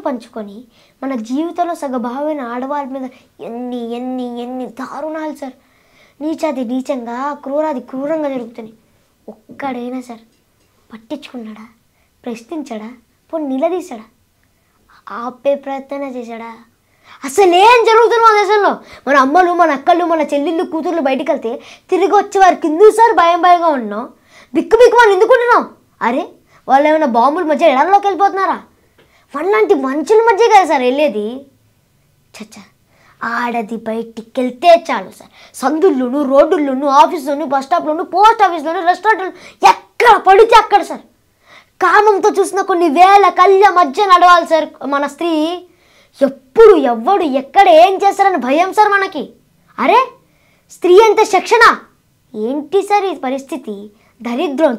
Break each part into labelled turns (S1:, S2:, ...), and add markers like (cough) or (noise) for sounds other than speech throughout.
S1: కథలు పంచుకొని మన జీవితంలో సగభావైన ఆడవాళ్ళ మీద ఎన్ని ఎన్ని ఎన్ని దారుణాలు సార్ నీచాది నీచంగా క్రూరాది క్రూరంగా జరుగుతున్నాయి ఒక్కడైనా సార్ పట్టించుకున్నాడా ప్రశ్నించాడా పోనీ నిలదీశాడా ఆపే ప్రయత్నం చేశాడా అసలు ఏం జరుగుతుంది మన దేశంలో మన అమ్మలు మన అక్కలు మన చెల్లెళ్ళు కూతుర్లు బయటకు వెళ్తే తిరిగి వచ్చే వారికి సార్ భయం భయంగా ఉన్నాం బిక్కు బిక్కు మనం ఎందుకుంటున్నాం అరే వాళ్ళు ఏమైనా బాంబుల మధ్య ఎడల్లోకి వెళ్ళిపోతున్నారా మనలాంటి మనుషుల మధ్య కదా సార్ వెళ్ళేది చచ్చా ఆడది బయటికి వెళ్తే చాలు సార్ సందుల్లోను రోడ్డుల్లోను ఆఫీసులోను బస్ స్టాప్లోను పోస్ట్ ఆఫీస్లోను రెస్టారెంట్లోను ఎక్కడ పడితే అక్కడ సార్ కామంతో చూసిన కొన్ని వేల కళ్ళ మధ్య నడవాలి సార్ మన స్త్రీ ఎప్పుడు ఎవ్వడు ఎక్కడ ఏం చేస్తారని భయం సార్ మనకి అరే స్త్రీ అంత శిక్షణ ఏంటి సార్ ఈ పరిస్థితి దరిద్రం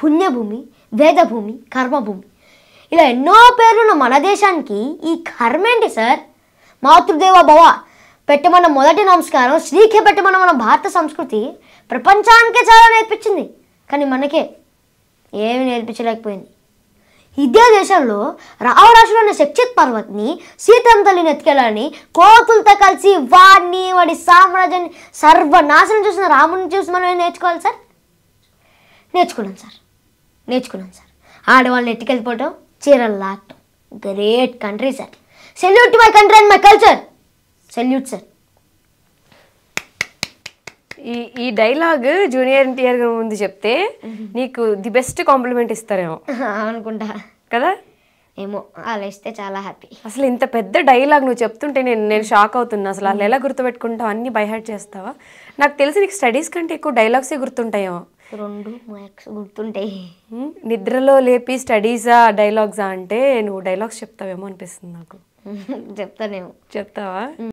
S1: పుణ్యభూమి వేదభూమి కర్మభూమి ఇలా ఎన్నో పేర్లున్న మన దేశానికి ఈ కర్మేంటి సార్ మాతృదేవ భవ పెట్టమన్న మొదటి నమస్కారం స్త్రీకే పెట్టమన్న మన భారత సంస్కృతి ప్రపంచానికే చాలా నేర్పించింది కానీ మనకే ఏమి నేర్పించలేకపోయింది ఇదే దేశంలో రావణాసుడు అనే శక్తి పర్వత్ని సీతమ్మ తల్లిని ఎత్తుకెళ్ళాలని కోతులతో కలిసి వాడిని వాడి సామ్రాజ్యాన్ని సర్వనాశనం చూసిన రాముని చూసి మనం ఏం నేర్చుకోవాలి సార్ నేర్చుకున్నాం సార్ నేర్చుకున్నాం సార్ ఆడవాళ్ళని ఎత్తుకెళ్ళిపోవటం చీరలు లాక్టం great country sir salute my country and my culture salute sir
S2: ఈ ఈ డైలాగ్ జూనియర్ ఎన్టీఆర్ గారు ముందు చెప్తే mm-hmm. నీకు ది బెస్ట్ కాంప్లిమెంట్ ఇస్తారేమో
S1: (laughs) అనుకుంటా
S2: కదా ఏమో అలా ఇస్తే చాలా హ్యాపీ అసలు ఇంత పెద్ద డైలాగ్ నువ్వు చెప్తుంటే నేను నేను షాక్ అవుతున్నా అసలు అలా mm-hmm. ఎలా గుర్తుపెట్టుకుంటావు అన్నీ బైహార్ట్ చేస్తావా నాకు తెలిసి నీకు స్టడీస్ కంటే ఎక్కువ డైలాగ్సే గుర్తుంటాయేమో
S1: రెండు మ్యాక్స్ గుర్తుంటాయి
S2: నిద్రలో లేపి స్టడీసా డైలాగ్సా అంటే నువ్వు డైలాగ్స్ చెప్తావేమో అనిపిస్తుంది నాకు (laughs) చెప్తానేమో చెప్తావా